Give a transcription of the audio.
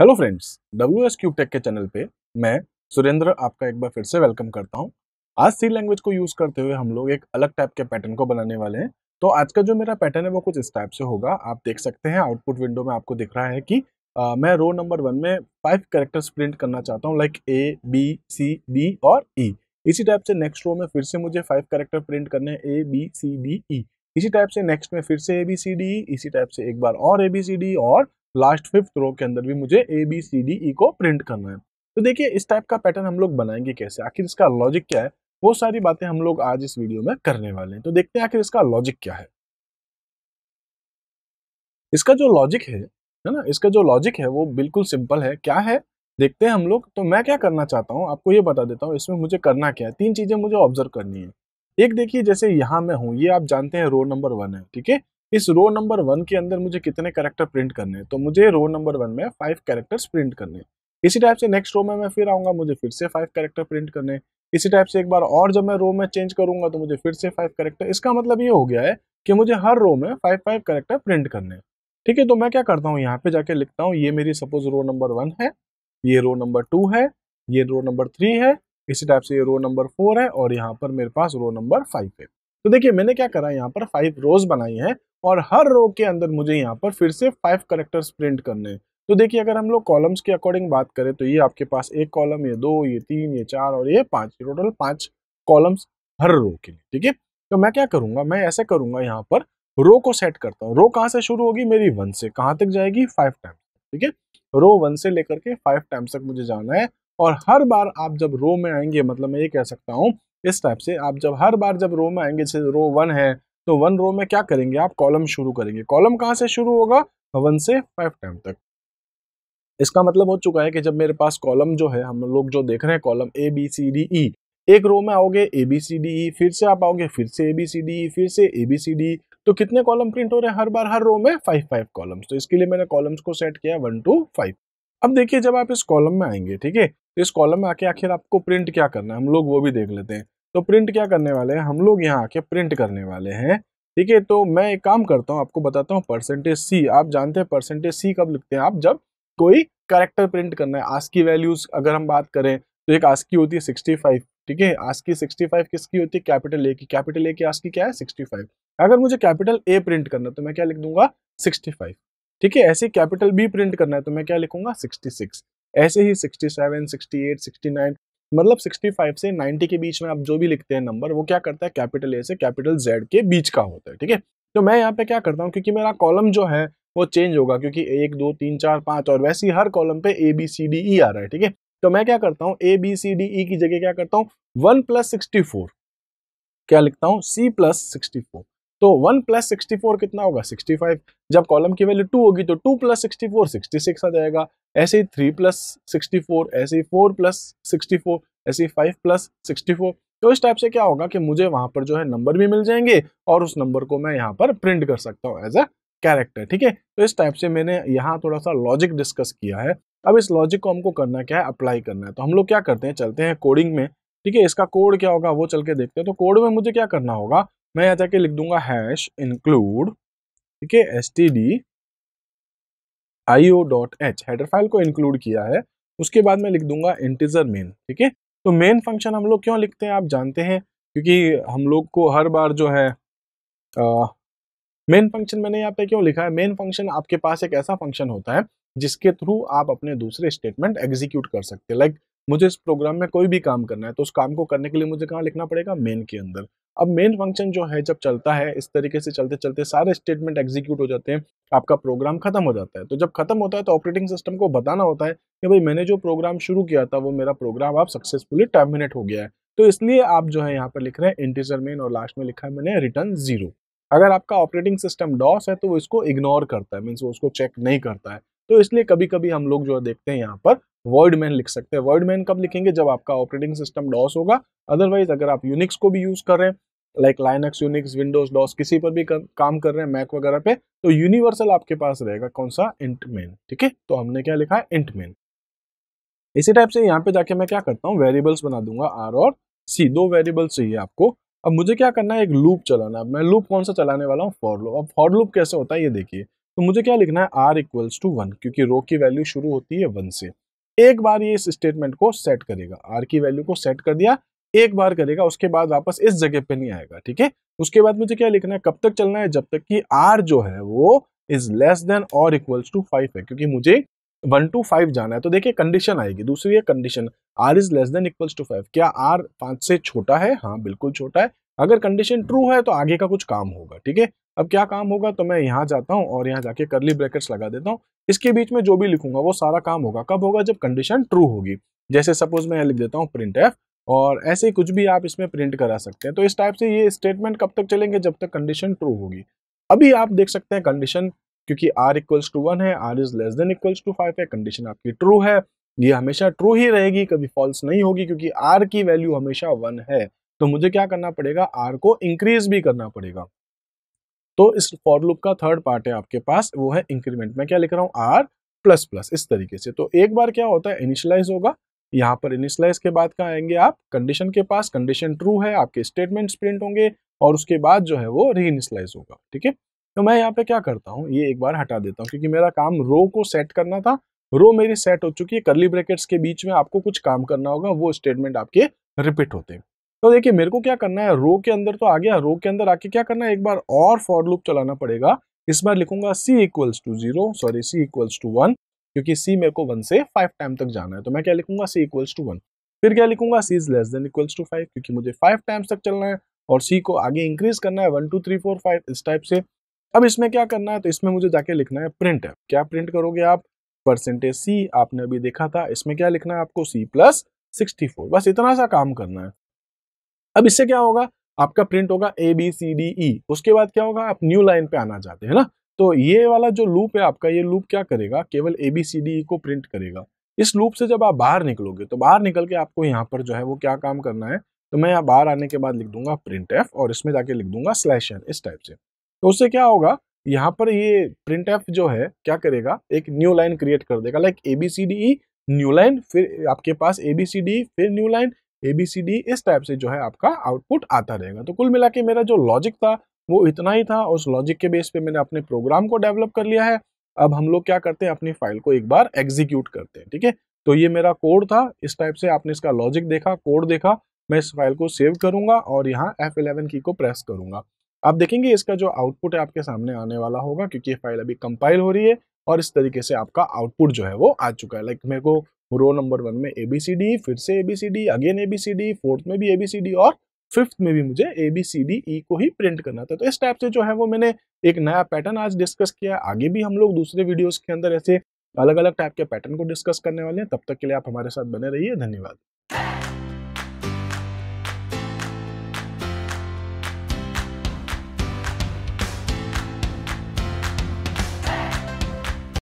Hello friends W S cube tech के channel पे मैं सुरेंद्र आपका एक बार फिर से वेलकम करता हूँ आज सी लैंग्वेज को यूज़ करते हुए हम लोग एक अलग टाइप के पैटर्न को बनाने वाले हैं तो आज का जो मेरा पैटर्न है वो कुछ इस टाइप से होगा आप देख सकते हैं आउटपुट विंडो में आपको दिख रहा है कि आ, मैं रो नंबर वन में फाइव करेक्टर्स प्रिंट करना चाहता हूँ like A B C D और ई e. इसी टाइप से नेक्स्ट रो में फिर से मुझे फाइव करेक्टर प्रिंट करने ए बी सी डी ई इसी टाइप से नेक्स्ट में फिर से ए बी सी डी इसी टाइप से एक बार और ए बी सी डी और लास्ट फिफ्थ रो के अंदर भी मुझे ए बी सी डी ई को प्रिंट करना है तो देखिए इस टाइप का पैटर्न हम लोग बनाएंगे कैसे आखिर इसका लॉजिक क्या है वो सारी बातें हम लोग आज इस वीडियो में करने वाले हैं तो देखते हैं आखिर इसका लॉजिक क्या है इसका जो लॉजिक है है ना इसका जो लॉजिक है वो बिल्कुल सिंपल है क्या है देखते हैं हम लोग तो मैं क्या करना चाहता हूँ आपको ये बता देता हूँ इसमें मुझे करना क्या है तीन चीज़ें मुझे ऑब्जर्व करनी है एक देखिए जैसे यहाँ मैं हूँ ये आप जानते हैं रो नंबर वन है ठीक है इस रो नंबर वन के अंदर मुझे कितने कैरेक्टर प्रिंट करने हैं तो मुझे रो नंबर वन में फाइव कैरेक्टर्स प्रिंट करने हैं इसी टाइप से नेक्स्ट रो में मैं फिर आऊँगा मुझे फिर से फाइव कैरेक्टर प्रिंट करने इसी टाइप से एक बार और जब मैं रो में चेंज करूंगा तो मुझे फिर से फाइव कैरेक्टर इसका मतलब ये हो गया है कि मुझे हर रो में फाइव फाइव कैरेक्टर प्रिंट करने ठीक है तो मैं क्या करता हूँ यहाँ पे जाके लिखता हूँ ये मेरी सपोज रो नंबर वन है ये रो नंबर टू है ये रो नंबर थ्री है इसी टाइप से ये रो नंबर फोर है और यहाँ पर मेरे पास रो नंबर फाइव है तो देखिए मैंने क्या करा यहाँ पर फाइव रोज बनाई है और हर रो के अंदर मुझे यहाँ पर फिर से फाइव करेक्टर्स प्रिंट करने हैं तो देखिए अगर हम लोग कॉलम्स के अकॉर्डिंग बात करें तो ये आपके पास एक कॉलम ये दो ये तीन ये चार और ये पाँच टोटल पाँच कॉलम्स हर रो के लिए ठीक है तो मैं क्या करूँगा मैं ऐसे करूँगा यहाँ पर रो को सेट करता हूँ रो कहाँ से शुरू होगी मेरी वन से कहाँ तक जाएगी फाइव टाइम्स ठीक है रो वन से लेकर के फाइव टाइम्स तक मुझे जाना है और हर बार आप जब रो में आएंगे मतलब मैं ये कह सकता हूँ इस टाइप से आप जब हर बार जब रो में आएंगे जैसे रो वन है तो वन रो में क्या करेंगे आप कॉलम शुरू करेंगे कॉलम कहाँ से शुरू होगा वन से फाइव टाइम तक इसका मतलब हो चुका है कि जब मेरे पास कॉलम जो है हम लोग जो देख रहे हैं column A B C D E एक रो में आओगे ए बी सी डी ई फिर से आप आओगे फिर से ए बी सी डी ई फिर से ए बी सी डी तो कितने कॉलम प्रिंट हो रहे हैं हर बार हर रो में फाइव फाइव कॉलम्स तो इसके लिए मैंने कॉलम्स को सेट किया वन टू फाइव अब देखिए जब आप इस कॉलम में आएंगे ठीक है तो इस कॉलम में आके आखिर आपको प्रिंट क्या करना है हम लोग वो भी देख लेते हैं तो प्रिंट क्या करने वाले हैं हम लोग यहाँ आके प्रिंट करने वाले हैं ठीक है तो मैं एक काम करता हूँ आपको बताता हूँ परसेंटेज सी आप जानते हैं परसेंटेज सी कब लिखते हैं आप जब कोई करेक्टर प्रिंट करना है आज की वैल्यूज अगर हम बात करें तो एक आज की होती है सिक्सटी फाइव ठीक है आज की सिक्सटी फाइव किसकी होती है कैपिटल ए की कैपिटल ए की आज की क्या है सिक्सटी फाइव अगर मुझे कैपिटल ए प्रिंट करना है तो मैं क्या लिख दूंगा सिक्सटी फाइव ठीक है ऐसे कैपिटल बी प्रिंट करना है तो मैं क्या लिखूंगा सिक्सटी सिक्स ऐसे ही sixty seven sixty eight sixty nine मतलब 65 से 90 के बीच में आप जो भी लिखते हैं नंबर वो क्या करता है कैपिटल ए से कैपिटल जेड के बीच का होता है ठीक है तो मैं यहाँ पे क्या करता हूँ क्योंकि मेरा कॉलम जो है वो चेंज होगा क्योंकि एक दो तीन चार पाँच और वैसे ही हर कॉलम पे ए बी सी डी ई आ रहा है ठीक है तो मैं क्या करता हूँ ए बी सी डी ई की जगह क्या करता हूँ वन प्लस सिक्सटी क्या लिखता हूँ सी प्लस सिक्सटी तो वन प्लस सिक्सटी फोर कितना होगा सिक्सटी फाइव जब कॉलम की वैल्यू टू होगी तो two plus sixty four sixty six आ जाएगा ऐसे ही थ्री प्लस सिक्सटी फोर ऐसे ही फोर प्लस सिक्सटी फोर ऐसे ही फाइव प्लस सिक्सटी फोर तो इस टाइप से क्या होगा कि मुझे वहां पर जो है नंबर भी मिल जाएंगे और उस नंबर को मैं यहाँ पर प्रिंट कर सकता हूँ एज अ कैरेक्टर ठीक है तो इस टाइप से मैंने यहाँ थोड़ा सा लॉजिक डिस्कस किया है अब इस लॉजिक को हमको करना क्या है अप्लाई करना है तो हम लोग क्या करते हैं चलते हैं कोडिंग में ठीक है इसका कोड क्या होगा वो चल के देखते हैं तो कोड में मुझे क्या करना होगा मैं यहाँ जाके लिख दूंगा हैश इंक्लूड ठीक है S T D io.h header file को इंक्लूड किया है उसके बाद मैं लिख दूंगा इंटीजर मेन ठीक है तो मेन फंक्शन हम लोग क्यों लिखते हैं आप जानते हैं क्योंकि हम लोग को हर बार जो है मेन फंक्शन मैंने यहाँ पे क्यों लिखा है मेन फंक्शन आपके पास एक ऐसा फंक्शन होता है जिसके थ्रू आप अपने दूसरे स्टेटमेंट एग्जीक्यूट कर सकते हैं लाइक मुझे इस प्रोग्राम में कोई भी काम करना है तो उस काम को करने के लिए मुझे कहाँ लिखना पड़ेगा मेन के अंदर अब मेन फंक्शन जो है जब चलता है इस तरीके से चलते चलते सारे स्टेटमेंट एग्जीक्यूट हो जाते हैं आपका प्रोग्राम खत्म हो जाता है तो जब खत्म होता है तो ऑपरेटिंग सिस्टम को बताना होता है कि भाई मैंने जो प्रोग्राम शुरू किया था वो मेरा प्रोग्राम आप सक्सेसफुली टर्मिनेट हो गया है तो इसलिए आप जो है यहाँ पर लिख रहे हैं इंटीजर मेन और लास्ट में लिखा है मैंने रिटर्न जीरो अगर आपका ऑपरेटिंग सिस्टम डॉस है तो वो इसको इग्नोर करता है मीन्स वो उसको चेक नहीं करता है तो इसलिए कभी कभी हम लोग जो है देखते हैं यहाँ पर मैन लिख सकते हैं वर्ड मैन कब लिखेंगे जब आपका ऑपरेटिंग सिस्टम डॉस होगा अदरवाइज अगर आप यूनिक्स को भी यूज़ कर रहे हैं like Linux Unix Windows DOS किसी पर भी कर, काम कर रहे हैं मैक वगैरह पे तो यूनिवर्सल आपके पास रहेगा कौन सा इंटमेन ठीक है तो हमने क्या लिखा है इंटमेन इसी टाइप से यहाँ पे जाके मैं क्या करता हूँ वेरिएबल्स बना दूंगा आर और सी दो वेरिएबल्स चाहिए आपको अब मुझे क्या करना है एक लूप चलाना है मैं लूप कौन सा चलाने वाला हूँ फॉर लूप अब फॉर लूप कैसे होता है ये देखिए तो मुझे क्या लिखना है आर इक्वल्स टू वन क्योंकि रो की वैल्यू शुरू होती है वन से एक बार ये इस स्टेटमेंट को सेट करेगा आर की वैल्यू को सेट कर दिया एक बार करेगा उसके बाद वापस इस जगह पे नहीं आएगा ठीक है उसके बाद मुझे क्या लिखना है कब तक चलना है जब तक कि आर जो है वो is less than or equals to five है क्योंकि मुझे वन टू फाइव जाना है तो देखिए कंडीशन आएगी दूसरी condition R is less than equals to five क्या आर पांच से छोटा है हाँ बिल्कुल छोटा है अगर कंडीशन ट्रू है तो आगे का कुछ काम होगा ठीक है अब क्या काम होगा तो मैं यहाँ जाता हूँ और यहाँ जाके करली ब्रैकेट्स लगा देता हूँ इसके बीच में जो भी लिखूंगा वो सारा काम होगा कब होगा जब कंडीशन ट्रू होगी जैसे सपोज मैं लिख देता हूँ प्रिंट एफ और ऐसे कुछ भी आप इसमें प्रिंट करा सकते हैं तो इस टाइप से ये स्टेटमेंट कब तक चलेंगे जब तक कंडीशन ट्रू होगी अभी आप देख सकते हैं कंडीशन क्योंकि आर इक्वल्स टू वन है R is less than equals to five है कंडीशन आपकी ट्रू है ये हमेशा ट्रू ही रहेगी कभी फॉल्स नहीं होगी क्योंकि आर की वैल्यू हमेशा वन है तो मुझे क्या करना पड़ेगा आर को इंक्रीज भी करना पड़ेगा तो इस फॉर लूप का थर्ड पार्ट है आपके पास वो है इंक्रीमेंट मैं क्या लिख रहा हूँ आर प्लस प्लस इस तरीके से तो एक बार क्या होता है इनिशलाइज होगा यहाँ पर इनिशलाइज के बाद कहाँ आएंगे आप कंडीशन के पास कंडीशन ट्रू है आपके स्टेटमेंट प्रिंट होंगे और उसके बाद जो है वो री इनिशलाइज होगा ठीक है तो मैं यहाँ पे क्या करता हूँ ये एक बार हटा देता हूँ क्योंकि मेरा काम रो को सेट करना था रो मेरी सेट हो चुकी है करली ब्रैकेट्स के बीच में आपको कुछ काम करना होगा वो स्टेटमेंट आपके रिपीट होते हैं तो देखिए मेरे को क्या करना है रो के अंदर तो आ गया रो के अंदर आके क्या करना है एक बार और फॉर लूप चलाना पड़ेगा इस बार लिखूंगा c equals to zero sorry c equals to one क्योंकि c मेरे को वन से फाइव टाइम तक जाना है तो मैं क्या लिखूंगा c इक्वल्स टू वन फिर क्या लिखूंगा c is less than equals to five क्योंकि मुझे फाइव टाइम्स तक चलना है और c को आगे इंक्रीज करना है one two three four five इस टाइप से अब इसमें क्या करना है तो इसमें मुझे जाके लिखना है प्रिंट है क्या प्रिंट करोगे आप परसेंटेज सी आपने अभी देखा था इसमें क्या लिखना है आपको सी प्लस सिक्सटी फोर बस इतना सा काम करना है अब इससे क्या होगा आपका प्रिंट होगा ए बी सी डी ई उसके बाद क्या होगा आप न्यू लाइन पे आना चाहते हैं ना तो ये वाला जो लूप है आपका ये लूप क्या करेगा केवल ए बी सी डी ई को प्रिंट करेगा इस लूप से जब आप बाहर निकलोगे तो बाहर निकल के आपको यहाँ पर जो है वो क्या काम करना है तो मैं यहाँ बाहर आने के बाद लिख दूंगा प्रिंट एफ और इसमें जाके लिख दूंगा स्लैश एन इस टाइप से तो उससे क्या होगा यहाँ पर ये प्रिंट एफ जो है क्या करेगा एक न्यू लाइन क्रिएट कर देगा like A B C D E new line फिर आपके पास ए बी सी डी फिर new line A B C D इस टाइप से जो है आपका आउटपुट आता रहेगा तो कुल मिला मेरा जो लॉजिक था वो इतना ही था उस लॉजिक के बेस पे मैंने अपने प्रोग्राम को डेवलप कर लिया है अब हम लोग क्या करते हैं अपनी फाइल को एक बार एग्जीक्यूट करते हैं ठीक है तो ये मेरा कोड था इस टाइप से आपने इसका लॉजिक देखा कोड देखा मैं इस फाइल को सेव करूंगा और यहाँ F11 की को प्रेस करूंगा आप देखेंगे इसका जो आउटपुट है आपके सामने आने वाला होगा क्योंकि ये फाइल अभी कंपाइल हो रही है और इस तरीके से आपका आउटपुट जो है वो आ चुका है लाइक मेरे को रो नंबर वन में ए बी सी डी फिर से A B C D again A B C D fourth में भी ए बी सी डी और फिफ्थ में भी मुझे ए बी सी डी ई को ही प्रिंट करना था तो इस टाइप से जो है वो मैंने एक नया पैटर्न आज डिस्कस किया आगे भी हम लोग दूसरे वीडियोस के अंदर ऐसे अलग अलग टाइप के पैटर्न को डिस्कस करने वाले हैं तब तक के लिए आप हमारे साथ बने रहिए धन्यवाद